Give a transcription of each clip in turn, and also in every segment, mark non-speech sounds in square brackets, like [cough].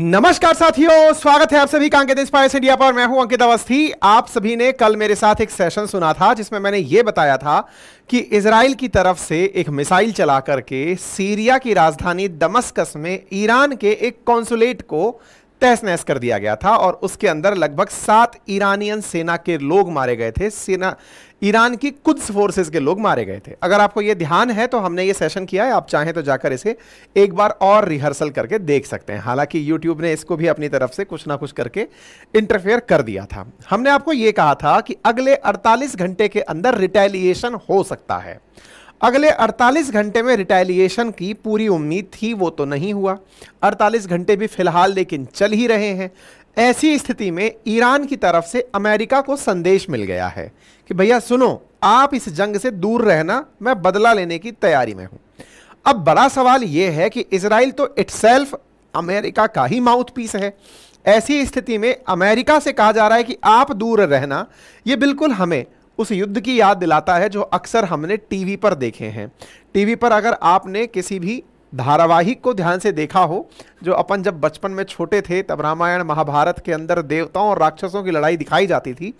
नमस्कार साथियों स्वागत है आप सभी का अंकित इंस्पायर इंडिया पर मैं हूं अंकित अवस्थी आप सभी ने कल मेरे साथ एक सेशन सुना था जिसमें मैंने यह बताया था कि इसराइल की तरफ से एक मिसाइल चला करके सीरिया की राजधानी दमस्कस में ईरान के एक कॉन्सुलेट को तहस नहस कर दिया गया था और उसके अंदर लगभग सात ईरानियन सेना के लोग मारे गए थे सेना ईरान की कुछ फोर्सेस के लोग मारे गए थे अगर आपको यह ध्यान है तो हमने ये सेशन किया है आप चाहें तो जाकर इसे एक बार और रिहर्सल करके देख सकते हैं हालांकि यूट्यूब ने इसको भी अपनी तरफ से कुछ ना कुछ करके इंटरफेयर कर दिया था हमने आपको यह कहा था कि अगले 48 घंटे के अंदर रिटेलिएशन हो सकता है अगले 48 घंटे में रिटेलिएशन की पूरी उम्मीद थी वो तो नहीं हुआ 48 घंटे भी फिलहाल लेकिन चल ही रहे हैं ऐसी स्थिति में ईरान की तरफ से अमेरिका को संदेश मिल गया है कि भैया सुनो आप इस जंग से दूर रहना मैं बदला लेने की तैयारी में हूँ अब बड़ा सवाल यह है कि इसराइल तो इट्सल्फ अमेरिका का ही माउथ पीस है ऐसी स्थिति में अमेरिका से कहा जा रहा है कि आप दूर रहना ये बिल्कुल हमें उस युद्ध की याद दिलाता है जो अक्सर हमने टीवी पर देखे हैं टीवी पर अगर आपने किसी भी धारावाहिक को ध्यान से देखा हो जो अपन जब बचपन में छोटे थे तब रामायण महाभारत के अंदर देवताओं और राक्षसों की लड़ाई दिखाई जाती थी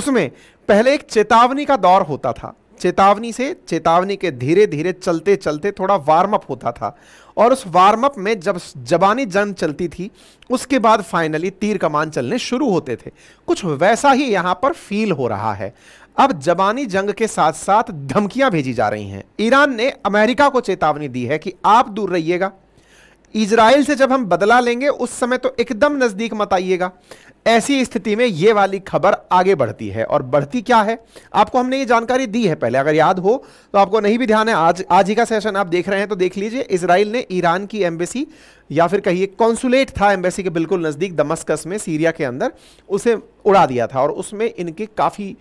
उसमें पहले एक चेतावनी का दौर होता था चेतावनी से चेतावनी के धीरे धीरे चलते चलते थोड़ा वार्म होता था और उस वार्म में जब जबानी जंग चलती थी उसके बाद फाइनली तीर कमान चलने शुरू होते थे कुछ वैसा ही यहाँ पर फील हो रहा है अब जबानी जंग के साथ साथ धमकियां भेजी जा रही हैं ईरान ने अमेरिका को चेतावनी दी है कि आप दूर रहिएगा इसराइल से जब हम बदला लेंगे उस समय तो एकदम नज़दीक मत आइएगा ऐसी स्थिति में ये वाली खबर आगे बढ़ती है और बढ़ती क्या है आपको हमने ये जानकारी दी है पहले अगर याद हो तो आपको नहीं भी ध्यान है आज आज ही का सेशन आप देख रहे हैं तो देख लीजिए इसराइल ने ईरान की एम्बेसी या फिर कहिए कॉन्सुलेट था एम्बेसी के बिल्कुल नज़दीक दमस्कस में सीरिया के अंदर उसे उड़ा दिया था और उसमें इनके काफ़ी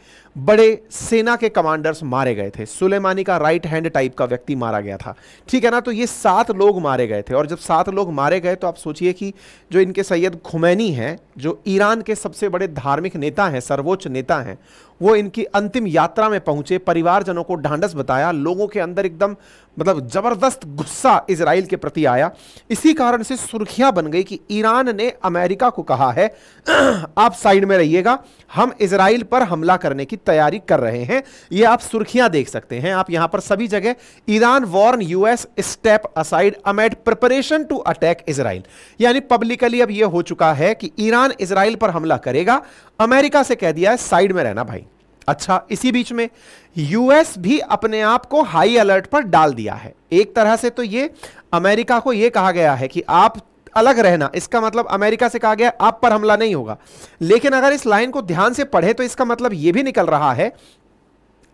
बड़े सेना के कमांडर्स मारे गए थे सुलेमानी का राइट हैंड टाइप का व्यक्ति मारा गया था ठीक है ना तो ये सात लोग मारे गए थे और जब सात लोग मारे गए तो आप सोचिए कि जो इनके सैयद खुमैनी हैं जो ईरान हिंदुस्तान के सबसे बड़े धार्मिक नेता हैं सर्वोच्च नेता हैं वो इनकी अंतिम यात्रा में पहुंचे परिवारजनों को ढांढस बताया लोगों के अंदर एकदम मतलब ज़बरदस्त गुस्सा इसराइल के प्रति आया इसी कारण से सुर्खियां बन गई कि ईरान ने अमेरिका को कहा है [clears throat] आप साइड में रहिएगा हम इसराइल पर हमला करने की तैयारी कर रहे हैं ये आप सुर्खियां देख सकते हैं आप यहां पर सभी जगह Iran warn US step aside amid preparation to attack Israel यानी पब्लिकली अब यह हो चुका है कि ईरान इसराइल पर हमला करेगा अमेरिका से कह दिया है साइड में रहना भाई अच्छा इसी बीच में यूएस भी अपने आप को हाई अलर्ट पर डाल दिया है एक तरह से तो ये अमेरिका को यह कहा गया है कि आप अलग रहना इसका मतलब अमेरिका से कहा गया आप पर हमला नहीं होगा लेकिन अगर इस लाइन को ध्यान से पढ़े तो इसका मतलब यह भी निकल रहा है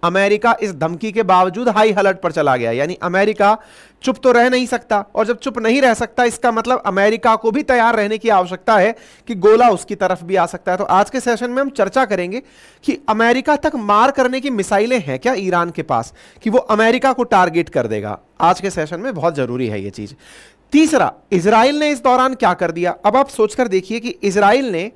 अमेरिका इस धमकी के बावजूद हाई अलर्ट पर चला गया यानी अमेरिका चुप तो रह नहीं सकता और जब चुप नहीं रह सकता इसका मतलब अमेरिका को भी तैयार रहने की आवश्यकता है कि गोला उसकी तरफ भी आ सकता है तो आज के सेशन में हम चर्चा करेंगे कि अमेरिका तक मार करने की मिसाइलें हैं क्या ईरान के पास कि वो अमेरिका को टारगेट कर देगा आज के सेशन में बहुत जरूरी है ये चीज तीसरा इसराइल ने इस दौरान क्या कर दिया अब आप सोचकर देखिए कि इसराइल ने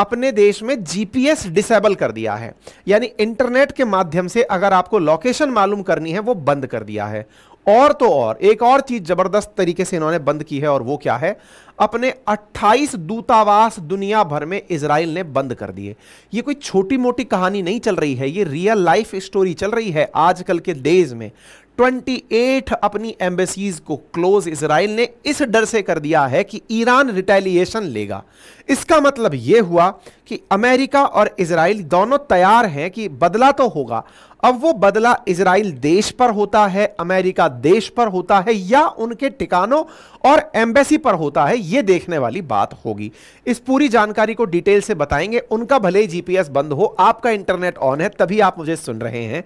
अपने देश में जीपीएस डिसेबल कर दिया है यानी इंटरनेट के माध्यम से अगर आपको लोकेशन मालूम करनी है वो बंद कर दिया है और तो और एक और चीज जबरदस्त तरीके से इन्होंने बंद की है और वो क्या है अपने 28 दूतावास दुनिया भर में इसराइल ने बंद कर दिए ये कोई छोटी मोटी कहानी नहीं चल रही है ये रियल लाइफ स्टोरी चल रही है आजकल के डेज में 28 अपनी एम्बेसीज को क्लोज इसराइल ने इस डर से कर दिया है कि ईरान रिटेलिएशन लेगा इसका मतलब यह हुआ कि अमेरिका और इसराइल दोनों तैयार हैं कि बदला तो होगा अब वो बदला इसराइल देश पर होता है अमेरिका देश पर होता है या उनके ठिकानों और एम्बेसी पर होता है ये देखने वाली बात होगी इस पूरी जानकारी को डिटेल से बताएंगे उनका भले ही जीपीएस बंद हो आपका इंटरनेट ऑन है तभी आप मुझे सुन रहे हैं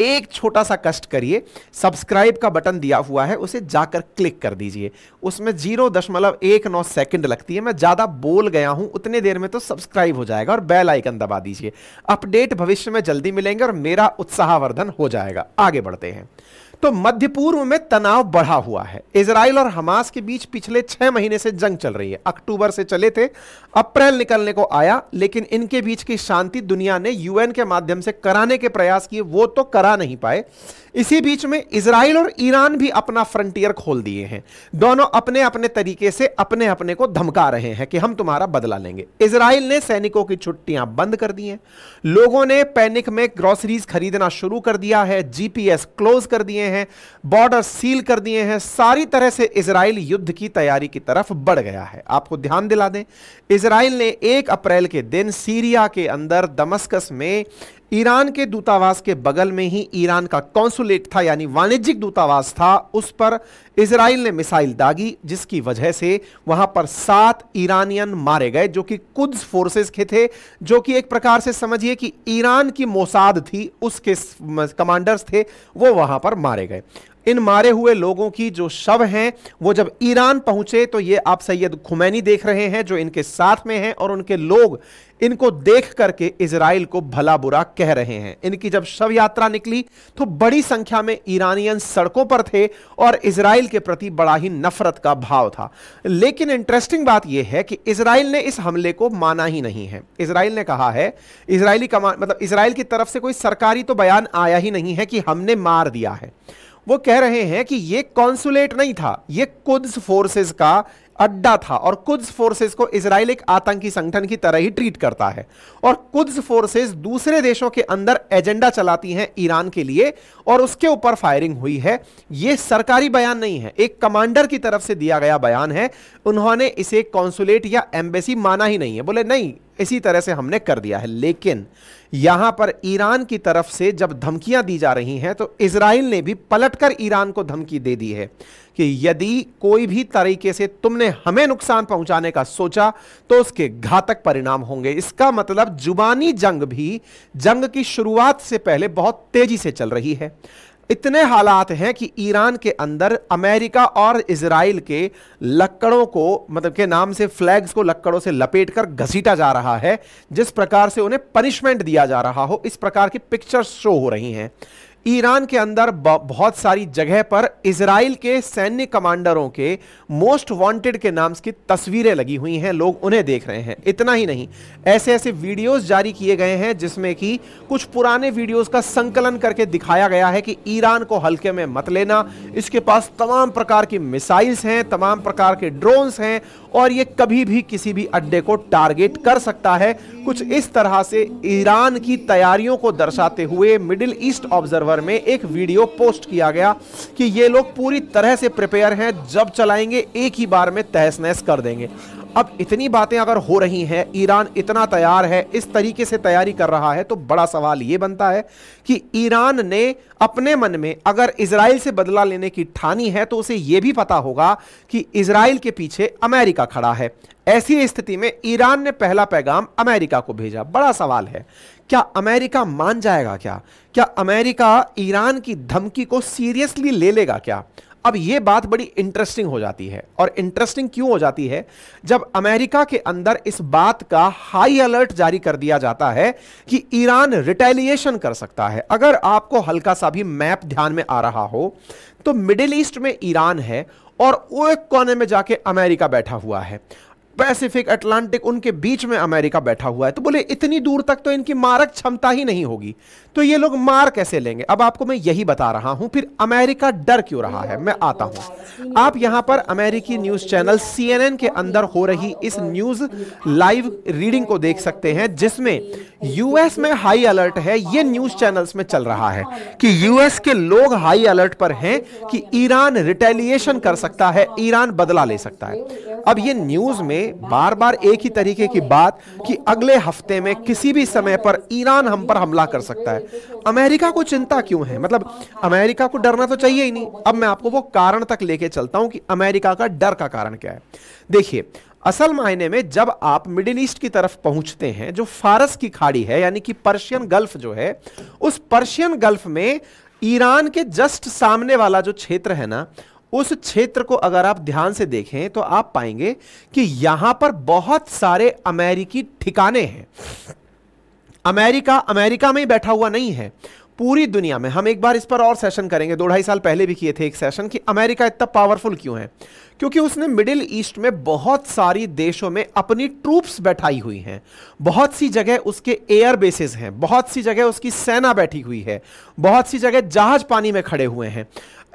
एक छोटा सा कष्ट करिए सब्सक्राइब का बटन दिया हुआ है उसे जाकर क्लिक कर दीजिए उसमें जीरो दशमलव एक नौ सेकेंड लगती है मैं ज़्यादा बोल गया हूं उतने देर में तो सब्सक्राइब हो जाएगा और बेल आइकन दबा दीजिए अपडेट भविष्य में जल्दी मिलेंगे और मेरा उत्साहवर्धन हो जाएगा आगे बढ़ते हैं तो मध्य पूर्व में तनाव बढ़ा हुआ है इसराइल और हमास के बीच पिछले छह महीने से जंग चल रही है अक्टूबर से चले थे अप्रैल निकलने को आया लेकिन इनके बीच की शांति दुनिया ने यूएन के माध्यम से कराने के प्रयास किए वो तो करा नहीं पाए इसी बीच में इसराइल और ईरान भी अपना फ्रंटियर खोल दिए हैं दोनों अपने अपने तरीके से अपने अपने को धमका रहे हैं कि हम तुम्हारा बदला लेंगे इसराइल ने सैनिकों की छुट्टियां बंद कर दी हैं लोगों ने पैनिक में ग्रॉसरीज खरीदना शुरू कर दिया है जीपीएस क्लोज कर दिए हैं बॉर्डर सील कर दिए हैं सारी तरह से इसराइल युद्ध की तैयारी की तरफ बढ़ गया है आपको ध्यान दिला दें इसराइल ने एक अप्रैल के दिन सीरिया के अंदर दमस्कस में ईरान के दूतावास के बगल में ही ईरान का कौंसुलेट था यानी वाणिज्यिक दूतावास था उस पर इसराइल ने मिसाइल दागी जिसकी वजह से वहां पर सात ईरानियन मारे गए जो कि कुद्स फोर्सेस के थे जो कि एक प्रकार से समझिए कि ईरान की मोसाद थी उसके कमांडर्स थे वो वहां पर मारे गए इन मारे हुए लोगों की जो शव हैं वो जब ईरान पहुंचे तो ये आप सैयद खुमैनी देख रहे हैं जो इनके साथ में हैं और उनके लोग इनको देख करके इसराइल को भला बुरा कह रहे हैं इनकी जब शव यात्रा निकली तो बड़ी संख्या में ईरानियन सड़कों पर थे और इसराइल के प्रति बड़ा ही नफरत का भाव था लेकिन इंटरेस्टिंग बात यह है कि इसराइल ने इस हमले को माना ही नहीं है इसराइल ने कहा है इसराइली कमान मतलब इसराइल की तरफ से कोई सरकारी तो बयान आया ही नहीं है कि हमने मार दिया है वो कह रहे हैं कि ये कॉन्सुलेट नहीं था ये कुद्स फोर्सेस का अड्डा था और कुद्स फोर्सेस को इसराइल एक आतंकी संगठन की तरह ही ट्रीट करता है और कुद्स फोर्सेस दूसरे देशों के अंदर एजेंडा चलाती हैं ईरान के लिए और उसके ऊपर फायरिंग हुई है ये सरकारी बयान नहीं है एक कमांडर की तरफ से दिया गया बयान है उन्होंने इसे कॉन्सुलेट या एम्बेसी माना ही नहीं है बोले नहीं इसी तरह से हमने कर दिया है लेकिन यहां पर ईरान की तरफ से जब धमकियां दी जा रही हैं तो इसराइल ने भी पलटकर ईरान को धमकी दे दी है कि यदि कोई भी तरीके से तुमने हमें नुकसान पहुंचाने का सोचा तो उसके घातक परिणाम होंगे इसका मतलब जुबानी जंग भी जंग की शुरुआत से पहले बहुत तेजी से चल रही है इतने हालात हैं कि ईरान के अंदर अमेरिका और इसराइल के लक्कड़ों को मतलब के नाम से फ्लैग्स को लक्कड़ों से लपेट कर घसीटा जा रहा है जिस प्रकार से उन्हें पनिशमेंट दिया जा रहा हो इस प्रकार की पिक्चर्स शो हो रही हैं ईरान के अंदर बहुत सारी जगह पर इसराइल के सैन्य कमांडरों के मोस्ट वांटेड के नाम की तस्वीरें लगी हुई हैं लोग उन्हें देख रहे हैं इतना ही नहीं ऐसे ऐसे वीडियोस जारी किए गए हैं जिसमें कि कुछ पुराने वीडियोस का संकलन करके दिखाया गया है कि ईरान को हल्के में मत लेना इसके पास तमाम प्रकार की मिसाइल्स हैं तमाम प्रकार के ड्रोन्स हैं और ये कभी भी किसी भी अड्डे को टारगेट कर सकता है कुछ इस तरह से ईरान की तैयारियों को दर्शाते हुए मिडिल ईस्ट ऑब्जर्वर सर्वर में एक वीडियो पोस्ट किया गया कि ये लोग पूरी तरह से प्रिपेयर हैं जब चलाएंगे एक ही बार में तहस नहस कर देंगे अब इतनी बातें अगर हो रही हैं ईरान इतना तैयार है इस तरीके से तैयारी कर रहा है तो बड़ा सवाल यह बनता है कि ईरान ने अपने मन में अगर इसराइल से बदला लेने की ठानी है तो उसे यह भी पता होगा कि इसराइल के पीछे अमेरिका खड़ा है ऐसी स्थिति में ईरान ने पहला पैगाम अमेरिका को भेजा बड़ा सवाल है क्या अमेरिका मान जाएगा क्या क्या अमेरिका ईरान की धमकी को सीरियसली ले लेगा क्या अब ये बात बड़ी इंटरेस्टिंग हो जाती है और इंटरेस्टिंग क्यों हो जाती है जब अमेरिका के अंदर इस बात का हाई अलर्ट जारी कर दिया जाता है कि ईरान रिटेलिएशन कर सकता है अगर आपको हल्का सा भी मैप ध्यान में आ रहा हो तो मिडिल ईस्ट में ईरान है और वो एक कोने में जाके अमेरिका बैठा हुआ है पैसिफिक अटलांटिक उनके बीच में अमेरिका बैठा हुआ है तो बोले इतनी दूर तक तो इनकी मारक क्षमता ही नहीं होगी तो ये लोग मार कैसे लेंगे अब आपको मैं यही बता रहा हूं फिर अमेरिका डर क्यों रहा है मैं आता हूं आप यहां पर अमेरिकी न्यूज चैनल सीएनएन के अंदर हो रही इस न्यूज लाइव रीडिंग को देख सकते हैं जिसमें यूएस में हाई अलर्ट है ये न्यूज चैनल्स में चल रहा है कि यूएस के लोग हाई अलर्ट पर हैं कि ईरान रिटेलिएशन कर सकता है ईरान बदला ले सकता है अब ये न्यूज में करें बार बार एक ही तरीके की बात कि अगले हफ्ते में किसी भी समय पर ईरान हम पर हमला कर सकता है अमेरिका को चिंता क्यों है मतलब अमेरिका को डरना तो चाहिए ही नहीं अब मैं आपको वो कारण तक लेके चलता हूं कि अमेरिका का डर का कारण क्या है देखिए असल मायने में जब आप मिडिल ईस्ट की तरफ पहुंचते हैं जो फारस की खाड़ी है यानी कि पर्शियन गल्फ जो है उस पर्शियन गल्फ में ईरान के जस्ट सामने वाला जो क्षेत्र है ना उस क्षेत्र को अगर आप ध्यान से देखें तो आप पाएंगे कि यहां पर बहुत सारे अमेरिकी ठिकाने हैं अमेरिका अमेरिका में ही बैठा हुआ नहीं है पूरी दुनिया में हम एक बार इस पर और सेशन करेंगे दो ढाई साल पहले भी किए थे एक सेशन कि अमेरिका इतना पावरफुल क्यों है क्योंकि उसने मिडिल ईस्ट में बहुत सारी देशों में अपनी ट्रूप्स बैठाई हुई हैं बहुत सी जगह उसके एयर बेसिस हैं बहुत सी जगह उसकी सेना बैठी हुई है बहुत सी जगह जहाज पानी में खड़े हुए हैं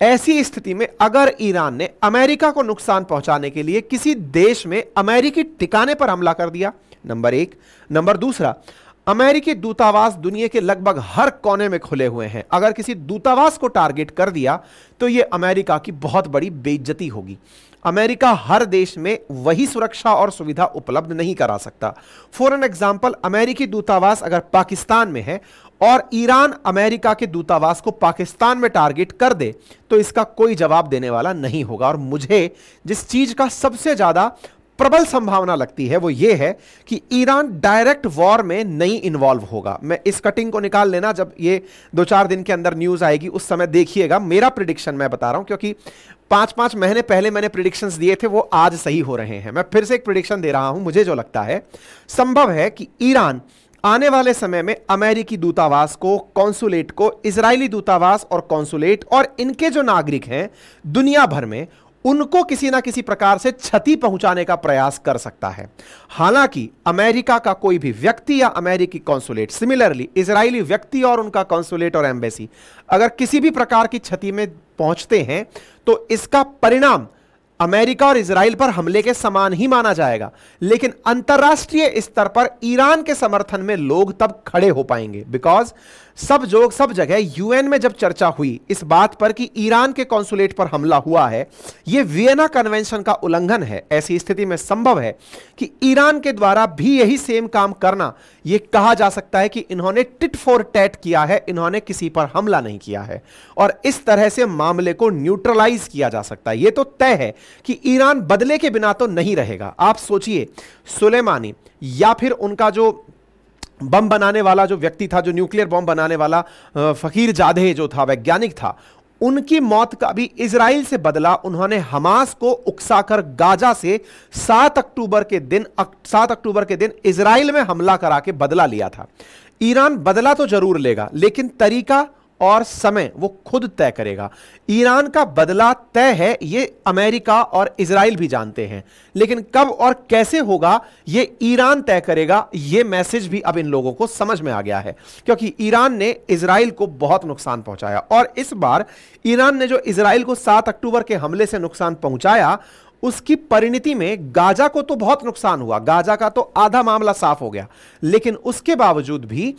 ऐसी स्थिति में अगर ईरान ने अमेरिका को नुकसान पहुंचाने के लिए किसी देश में अमेरिकी टिकाने पर हमला कर दिया नंबर एक नंबर दूसरा अमेरिकी दूतावास दुनिया के लगभग हर कोने में खुले हुए हैं अगर किसी दूतावास को टारगेट कर दिया तो यह अमेरिका की बहुत बड़ी बेइज्जती होगी अमेरिका हर देश में वही सुरक्षा और सुविधा उपलब्ध नहीं करा सकता फॉर एन एग्जाम्पल अमेरिकी दूतावास अगर पाकिस्तान में है और ईरान अमेरिका के दूतावास को पाकिस्तान में टारगेट कर दे तो इसका कोई जवाब देने वाला नहीं होगा और मुझे जिस चीज का सबसे ज्यादा प्रबल संभावना लगती है वो ये है कि ईरान डायरेक्ट वॉर में नहीं इन्वॉल्व होगा मैं इस कटिंग को निकाल लेना जब ये दो चार दिन के अंदर न्यूज़ आएगी उस समय देखिएगा मेरा प्रिडिक्शन मैं बता रहा हूं क्योंकि पांच पांच महीने पहले मैंने प्रिडिक्शंस दिए थे वो आज सही हो रहे हैं मैं फिर से एक प्रिडिक्शन दे रहा हूं मुझे जो लगता है संभव है कि ईरान आने वाले समय में अमेरिकी दूतावास को कॉन्सुलेट को इजरायली दूतावास और कॉन्सुलेट और इनके जो नागरिक हैं दुनिया भर में उनको किसी ना किसी प्रकार से क्षति पहुंचाने का प्रयास कर सकता है हालांकि अमेरिका का कोई भी व्यक्ति या अमेरिकी कॉन्सुलेट सिमिलरली इजरायली व्यक्ति और उनका कॉन्सुलेट और एम्बेसी अगर किसी भी प्रकार की क्षति में पहुंचते हैं तो इसका परिणाम अमेरिका और इसराइल पर हमले के समान ही माना जाएगा लेकिन अंतर्राष्ट्रीय स्तर पर ईरान के समर्थन में लोग तब खड़े हो पाएंगे बिकॉज सब जोग सब जगह यूएन में जब चर्चा हुई इस बात पर कि ईरान के कॉन्सुलेट पर हमला हुआ है यह वियना कन्वेंशन का उल्लंघन है ऐसी स्थिति में संभव है कि ईरान के द्वारा भी यही सेम काम करना यह कहा जा सकता है कि इन्होंने टिट फॉर टैट किया है इन्होंने किसी पर हमला नहीं किया है और इस तरह से मामले को न्यूट्रलाइज किया जा सकता है यह तो तय है कि ईरान बदले के बिना तो नहीं रहेगा आप सोचिए सुलेमानी या फिर उनका जो बम बनाने वाला जो व्यक्ति था जो न्यूक्लियर बम बनाने वाला फ़कीर जाधे जो था वैज्ञानिक था उनकी मौत का भी इसराइल से बदला उन्होंने हमास को उकसाकर गाजा से 7 अक्टूबर के दिन 7 अक्टूबर के दिन इसराइल में हमला करा के बदला लिया था ईरान बदला तो जरूर लेगा लेकिन तरीका और समय वो खुद तय करेगा ईरान का बदला तय है ये अमेरिका और इसराइल भी जानते हैं लेकिन कब और कैसे होगा ये ईरान तय करेगा ये मैसेज भी अब इन लोगों को समझ में आ गया है क्योंकि ईरान ने इसराइल को बहुत नुकसान पहुंचाया और इस बार ईरान ने जो इसराइल को सात अक्टूबर के हमले से नुकसान पहुंचाया उसकी परिणति में गाजा को तो बहुत नुकसान हुआ गाजा का तो आधा मामला साफ हो गया लेकिन उसके बावजूद भी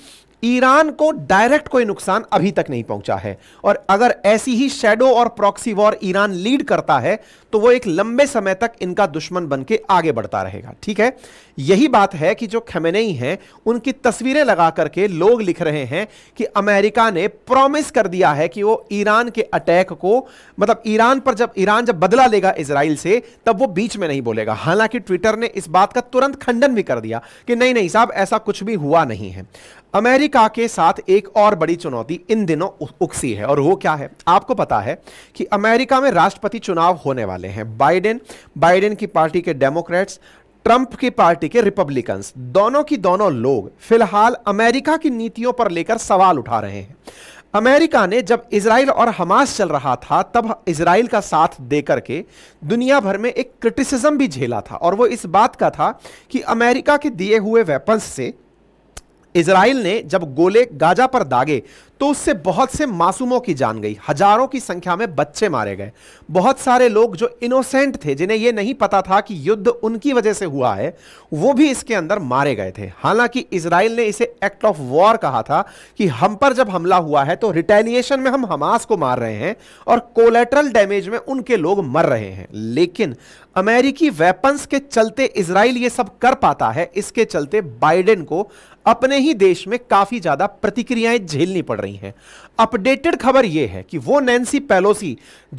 ईरान को डायरेक्ट कोई नुकसान अभी तक नहीं पहुंचा है और अगर ऐसी ही शेडो और प्रॉक्सी वॉर ईरान लीड करता है तो वो एक लंबे समय तक इनका दुश्मन बनके आगे बढ़ता रहेगा ठीक है यही बात है कि जो खमेनेई हैं उनकी तस्वीरें लगा करके लोग लिख रहे हैं कि अमेरिका ने प्रॉमिस कर दिया है कि वो ईरान के अटैक को मतलब ईरान पर जब ईरान जब बदला लेगा इसराइल से तब वो बीच में नहीं बोलेगा हालांकि ट्विटर ने इस बात का तुरंत खंडन भी कर दिया कि नहीं नहीं साहब ऐसा कुछ भी हुआ नहीं है अमेरिका के साथ एक और बड़ी चुनौती इन दिनों उकसी है और वो क्या है आपको पता है कि अमेरिका में राष्ट्रपति चुनाव होने वाले हैं बाइडेन बाइडेन की पार्टी के डेमोक्रेट्स ट्रंप की पार्टी के रिपब्लिकन्स दोनों की दोनों लोग फिलहाल अमेरिका की नीतियों पर लेकर सवाल उठा रहे हैं अमेरिका ने जब इसराइल और हमास चल रहा था तब इसराइल का साथ देकर के दुनिया भर में एक क्रिटिसिज्म भी झेला था और वो इस बात का था कि अमेरिका के दिए हुए वेपन्स से इसराइल ने जब गोले गाजा पर दागे तो उससे बहुत से मासूमों की जान गई हजारों की संख्या में बच्चे मारे गए बहुत सारे लोग जो इनोसेंट थे जिन्हें यह नहीं पता था कि युद्ध उनकी वजह से हुआ है वो भी इसके अंदर मारे गए थे हालांकि इसराइल ने इसे एक्ट ऑफ वॉर कहा था कि हम पर जब हमला हुआ है तो रिटेलिएशन में हम हमास को मार रहे हैं और कोलेट्रल डैमेज में उनके लोग मर रहे हैं लेकिन अमेरिकी वेपन्स के चलते इसराइल ये सब कर पाता है इसके चलते बाइडेन को अपने ही देश में काफी ज्यादा प्रतिक्रियाएं झेलनी पड़ रही हैं अपडेटेड खबर यह है कि वो नैन्सी पेलोसी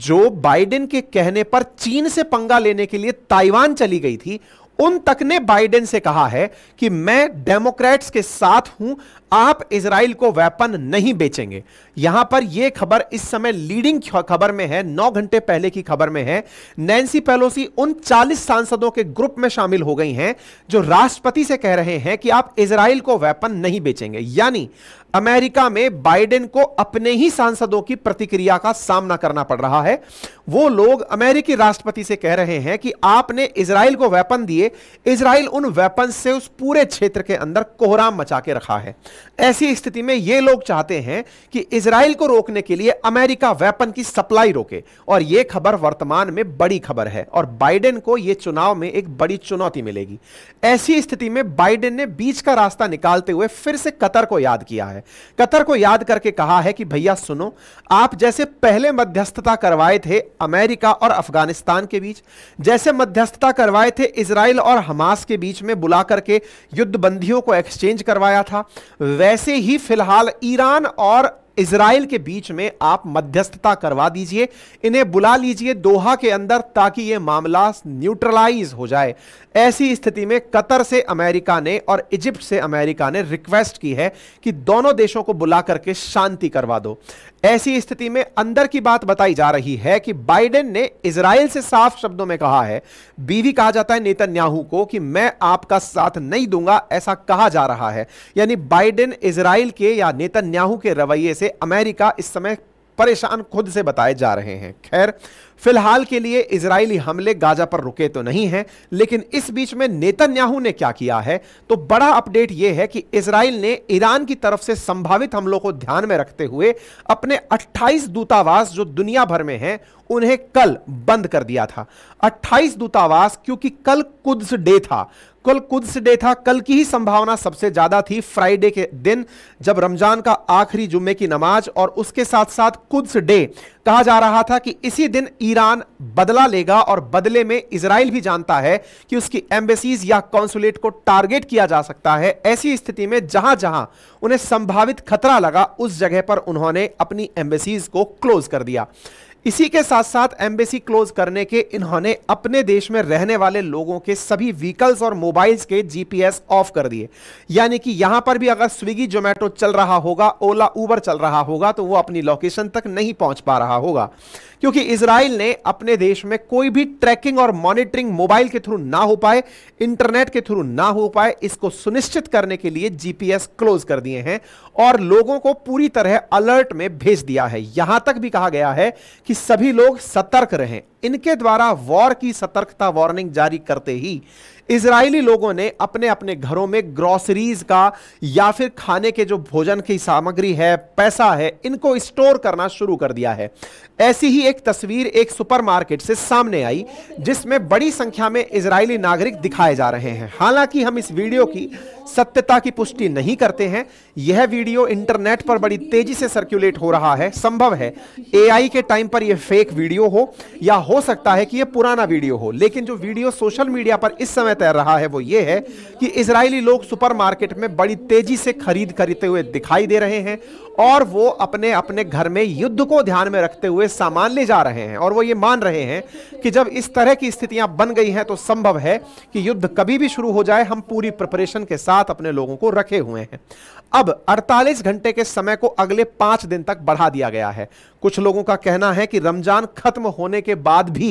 जो बाइडेन के कहने पर चीन से पंगा लेने के लिए ताइवान चली गई थी उन तक ने बाइडेन से कहा है कि मैं डेमोक्रेट्स के साथ हूं आप इसराइल को वेपन नहीं बेचेंगे यहां पर यह खबर इस समय लीडिंग खबर में है नौ घंटे पहले की खबर में है नैन्सी पेलोसी उन 40 सांसदों के ग्रुप में शामिल हो गई हैं जो राष्ट्रपति से कह रहे हैं कि आप इसराइल को वेपन नहीं बेचेंगे यानी अमेरिका में बाइडेन को अपने ही सांसदों की प्रतिक्रिया का सामना करना पड़ रहा है वो लोग अमेरिकी राष्ट्रपति से कह रहे हैं कि आपने इसराइल को वेपन दिए इसराइल उन वेपन से उस पूरे क्षेत्र के अंदर कोहराम मचा के रखा है ऐसी स्थिति में ये लोग चाहते हैं कि इसराइल को रोकने के लिए अमेरिका वेपन की सप्लाई रोके और यह खबर वर्तमान में बड़ी खबर है और बाइडेन को यह चुनाव में एक बड़ी चुनौती मिलेगी ऐसी स्थिति में बाइडेन ने बीच का रास्ता निकालते हुए फिर से कतर को याद किया है कतर को याद करके कहा है कि भैया सुनो आप जैसे पहले मध्यस्थता करवाए थे अमेरिका और अफगानिस्तान के बीच जैसे मध्यस्थता करवाए थे इसराइल और हमास के बीच में बुला करके युद्धबंदियों को एक्सचेंज करवाया था वैसे ही फिलहाल ईरान और इसराइल के बीच में आप मध्यस्थता करवा दीजिए इन्हें बुला लीजिए दोहा के अंदर ताकि ये मामला न्यूट्रलाइज हो जाए ऐसी स्थिति में कतर से अमेरिका ने और इजिप्ट से अमेरिका ने रिक्वेस्ट की है कि दोनों देशों को बुला करके शांति करवा दो ऐसी स्थिति में अंदर की बात बताई जा रही है कि बाइडेन ने इसराइल से साफ शब्दों में कहा है बीवी कहा जाता है नेतन्याहू को कि मैं आपका साथ नहीं दूंगा ऐसा कहा जा रहा है यानी बाइडेन इसराइल के या नेतन्याहू के रवैये से अमेरिका इस समय परेशान खुद से बताए जा रहे हैं खैर फिलहाल के लिए इसराइली हमले गाजा पर रुके तो नहीं हैं लेकिन इस बीच में नेतन्याहू ने क्या किया है तो बड़ा अपडेट यह है कि इसराइल ने ईरान की तरफ से संभावित हमलों को ध्यान में रखते हुए अपने 28 दूतावास जो दुनिया भर में हैं उन्हें कल बंद कर दिया था 28 दूतावास क्योंकि कल कुद्स डे था कल कुद्स डे था कल की ही संभावना सबसे ज़्यादा थी फ्राइडे के दिन जब रमज़ान का आखिरी जुम्मे की नमाज और उसके साथ साथ कुद्स डे कहा जा रहा था कि इसी दिन ईरान बदला लेगा और बदले में इसराइल भी जानता है कि उसकी एम्बेसीज या कॉन्सुलेट को टारगेट किया जा सकता है ऐसी स्थिति में जहां जहां उन्हें संभावित खतरा लगा उस जगह पर उन्होंने अपनी एम्बेसीज को क्लोज कर दिया इसी के साथ साथ एम्बेसी क्लोज करने के इन्होंने अपने देश में रहने वाले लोगों के सभी व्हीकल्स और मोबाइल्स के जीपीएस ऑफ कर दिए यानी कि यहां पर भी अगर स्विगी जोमेटो चल रहा होगा ओला उबर चल रहा होगा तो वो अपनी लोकेशन तक नहीं पहुंच पा रहा होगा क्योंकि इसराइल ने अपने देश में कोई भी ट्रैकिंग और मॉनिटरिंग मोबाइल के थ्रू ना हो पाए इंटरनेट के थ्रू ना हो पाए इसको सुनिश्चित करने के लिए जीपीएस क्लोज कर दिए हैं और लोगों को पूरी तरह अलर्ट में भेज दिया है यहां तक भी कहा गया है कि सभी लोग सतर्क रहें इनके द्वारा वॉर की सतर्कता वार्निंग जारी करते ही इसराइली लोगों ने अपने अपने घरों में ग्रोसरीज का या फिर खाने के जो भोजन की सामग्री है पैसा है इनको स्टोर करना शुरू कर दिया है ऐसी ही एक तस्वीर एक सुपरमार्केट से सामने आई जिसमें बड़ी संख्या में इसराइली नागरिक दिखाए जा रहे हैं हालांकि हम इस वीडियो की सत्यता की पुष्टि नहीं करते हैं यह वीडियो इंटरनेट पर बड़ी तेजी से सर्कुलेट हो रहा है संभव है एआई के टाइम पर यह फेक वीडियो हो या हो सकता है कि यह पुराना वीडियो हो लेकिन जो वीडियो सोशल मीडिया पर इस समय तैर रहा है वो ये है कि इसराइली लोग सुपरमार्केट में बड़ी तेजी से खरीद खरीदते हुए दिखाई दे रहे हैं और वो अपने अपने घर में युद्ध को ध्यान में रखते हुए सामान ले जा रहे हैं और वो ये मान रहे हैं कि जब इस तरह की स्थितियां बन गई हैं तो संभव है कि युद्ध कभी भी शुरू हो जाए हम पूरी प्रिपरेशन के साथ अपने लोगों को रखे हुए हैं अब 48 घंटे के समय को अगले पांच दिन तक बढ़ा दिया गया है कुछ लोगों का कहना है कि रमजान खत्म होने के बाद भी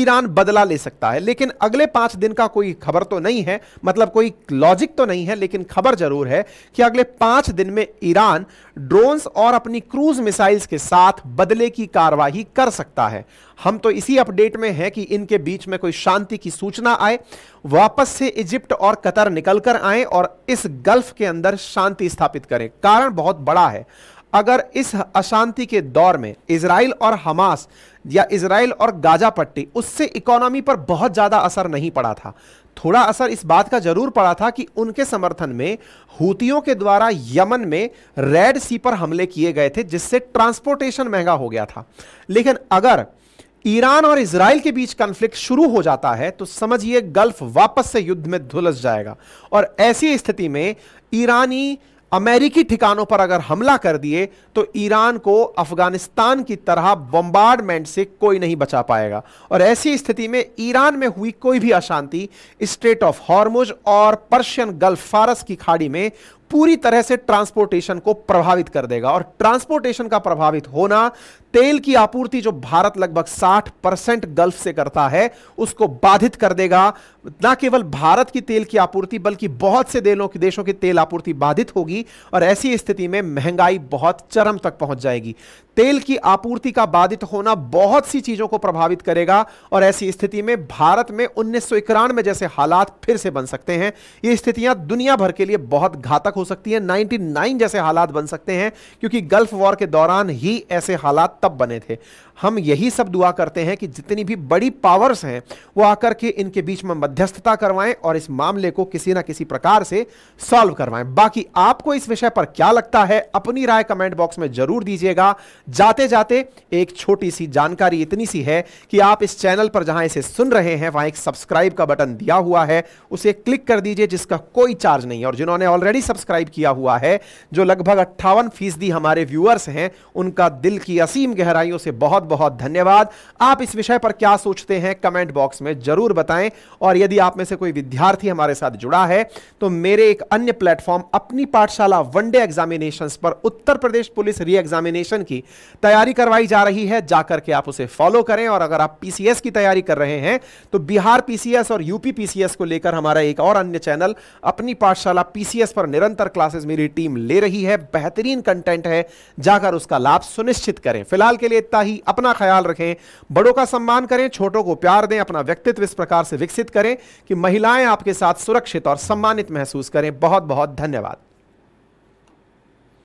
ईरान बदला ले सकता है लेकिन अगले पांच दिन का कोई खबर तो नहीं है मतलब कोई लॉजिक तो नहीं है लेकिन खबर जरूर है कि अगले पांच दिन में ईरान ड्रोन्स और अपनी क्रूज मिसाइल्स के साथ बदले की कार्रवाई कर सकता है हम तो इसी अपडेट में हैं कि इनके बीच में कोई शांति की सूचना आए वापस से इजिप्ट और कतर निकलकर आए और इस गल्फ के अंदर शांति स्थापित करें कारण बहुत बड़ा है अगर इस अशांति के दौर में इसराइल और हमास या इसराइल और गाजा पट्टी उससे इकोनॉमी पर बहुत ज़्यादा असर नहीं पड़ा था थोड़ा असर इस बात का जरूर पड़ा था कि उनके समर्थन में हूतियों के द्वारा यमन में रेड सी पर हमले किए गए थे जिससे ट्रांसपोर्टेशन महंगा हो गया था लेकिन अगर ईरान और इसराइल के बीच कन्फ्लिक्ट शुरू हो जाता है तो समझिए गल्फ वापस से युद्ध में धुलस जाएगा और ऐसी स्थिति में ईरानी अमेरिकी ठिकानों पर अगर हमला कर दिए तो ईरान को अफगानिस्तान की तरह बम्बार्डमेंट से कोई नहीं बचा पाएगा और ऐसी स्थिति में ईरान में हुई कोई भी अशांति स्ट्रेट ऑफ हॉर्मुज और पर्शियन गल्फ फारस की खाड़ी में पूरी तरह से ट्रांसपोर्टेशन को प्रभावित कर देगा और ट्रांसपोर्टेशन का प्रभावित होना तेल की आपूर्ति जो भारत लगभग 60 परसेंट गल्फ से करता है उसको बाधित कर देगा ना केवल भारत की तेल की आपूर्ति बल्कि बहुत से देशों की देशों की तेल आपूर्ति बाधित होगी और ऐसी स्थिति में महंगाई बहुत चरम तक पहुंच जाएगी तेल की आपूर्ति का बाधित होना बहुत सी चीजों को प्रभावित करेगा और ऐसी स्थिति में भारत में उन्नीस में जैसे हालात फिर से बन सकते हैं ये स्थितियां दुनिया भर के लिए बहुत घातक हो सकती है 99 जैसे हालात बन सकते हैं क्योंकि गल्फ वॉर के दौरान ही ऐसे हालात तब बने थे हम यही सब दुआ करते हैं कि जितनी भी बड़ी पावर्स हैं वो आकर के इनके बीच में मध्यस्थता करवाएं और इस मामले को किसी ना किसी प्रकार से सॉल्व करवाएं बाकी आपको इस विषय पर क्या लगता है अपनी राय कमेंट बॉक्स में जरूर दीजिएगा जाते जाते एक छोटी सी जानकारी इतनी सी है कि आप इस चैनल पर जहां इसे सुन रहे हैं वहां एक सब्सक्राइब का बटन दिया हुआ है उसे क्लिक कर दीजिए जिसका कोई चार्ज नहीं है और जिन्होंने ऑलरेडी सब्सक्राइब किया हुआ है जो लगभग अट्ठावन फीसदी हमारे व्यूअर्स हैं उनका दिल की असीम गहराइयों से बहुत बहुत धन्यवाद आप इस विषय पर क्या सोचते हैं कमेंट बॉक्स में जरूर बताएं और यदि आप में से कोई विद्यार्थी हमारे साथ जुड़ा है तो मेरे एक अन्य प्लेटफॉर्म अपनी पाठशाला वनडे एग्जामिनेशन पर उत्तर प्रदेश पुलिस री एग्जामिनेशन की तैयारी करवाई जा रही है जाकर के आप उसे फॉलो करें और अगर आप पीसीएस की तैयारी कर रहे हैं तो बिहार पीसीएस और यूपी पीसीएस को लेकर हमारा एक और अन्य चैनल अपनी पाठशाला पीसीएस पर निरंतर क्लासेस मेरी टीम ले रही है बेहतरीन कंटेंट है जाकर उसका लाभ सुनिश्चित करें फिलहाल के लिए इतना ही अपना ख्याल रखें बड़ों का सम्मान करें छोटों को प्यार दें अपना व्यक्तित्व इस प्रकार से विकसित करें कि महिलाएं आपके साथ सुरक्षित और सम्मानित महसूस करें बहुत बहुत धन्यवाद